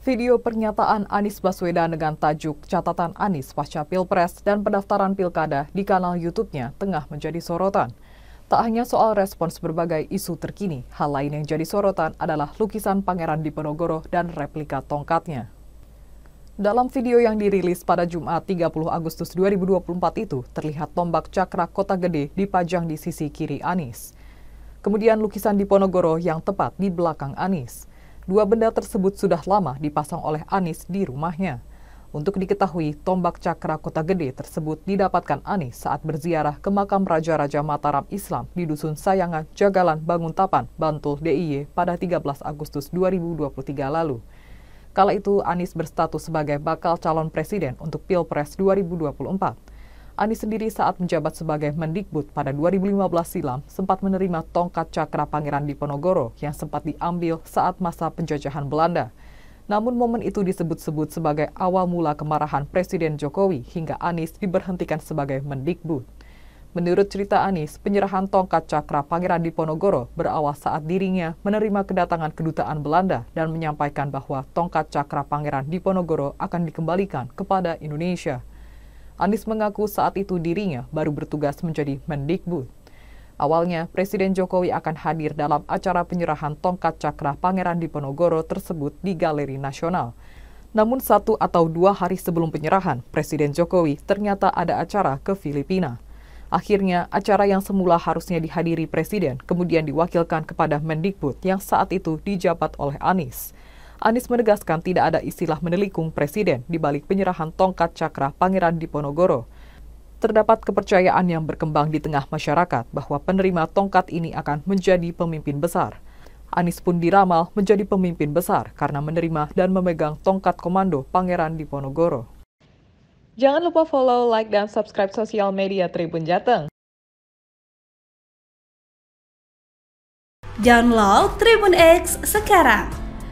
Video pernyataan Anies Baswedan dengan tajuk Catatan Anies Pasca Pilpres dan Pendaftaran Pilkada di kanal YouTube-nya tengah menjadi sorotan. Tak hanya soal respons berbagai isu terkini, hal lain yang jadi sorotan adalah lukisan Pangeran Diponegoro dan replika tongkatnya. Dalam video yang dirilis pada Jumat 30 Agustus 2024 itu, terlihat tombak cakra kota gede dipajang di sisi kiri Anies. Kemudian lukisan Diponegoro yang tepat di belakang Anies. Dua benda tersebut sudah lama dipasang oleh Anis di rumahnya. Untuk diketahui, tombak cakra kota gede tersebut didapatkan Anis saat berziarah ke makam Raja-Raja Mataram Islam di Dusun Sayangan, Jagalan, Banguntapan, Bantul, DIY pada 13 Agustus 2023 lalu. Kala itu, Anis berstatus sebagai bakal calon presiden untuk Pilpres 2024. Anies sendiri saat menjabat sebagai Mendikbud pada 2015 silam sempat menerima tongkat cakra Pangeran Diponegoro yang sempat diambil saat masa penjajahan Belanda. Namun momen itu disebut-sebut sebagai awal mula kemarahan Presiden Jokowi hingga Anies diberhentikan sebagai Mendikbud. Menurut cerita Anies, penyerahan tongkat cakra Pangeran Diponegoro berawal saat dirinya menerima kedatangan kedutaan Belanda dan menyampaikan bahwa tongkat cakra Pangeran Diponegoro akan dikembalikan kepada Indonesia. Anies mengaku saat itu dirinya baru bertugas menjadi Mendikbud. Awalnya, Presiden Jokowi akan hadir dalam acara penyerahan tongkat cakra Pangeran Diponegoro tersebut di Galeri Nasional. Namun satu atau dua hari sebelum penyerahan, Presiden Jokowi ternyata ada acara ke Filipina. Akhirnya, acara yang semula harusnya dihadiri Presiden kemudian diwakilkan kepada Mendikbud yang saat itu dijabat oleh Anies. Anies menegaskan tidak ada istilah menelikung presiden di balik penyerahan tongkat cakra Pangeran Diponegoro. Terdapat kepercayaan yang berkembang di tengah masyarakat bahwa penerima tongkat ini akan menjadi pemimpin besar. Anies pun diramal menjadi pemimpin besar karena menerima dan memegang tongkat komando Pangeran Diponegoro. Jangan lupa follow, like, dan subscribe sosial media Tribun Jateng. Download Tribun X sekarang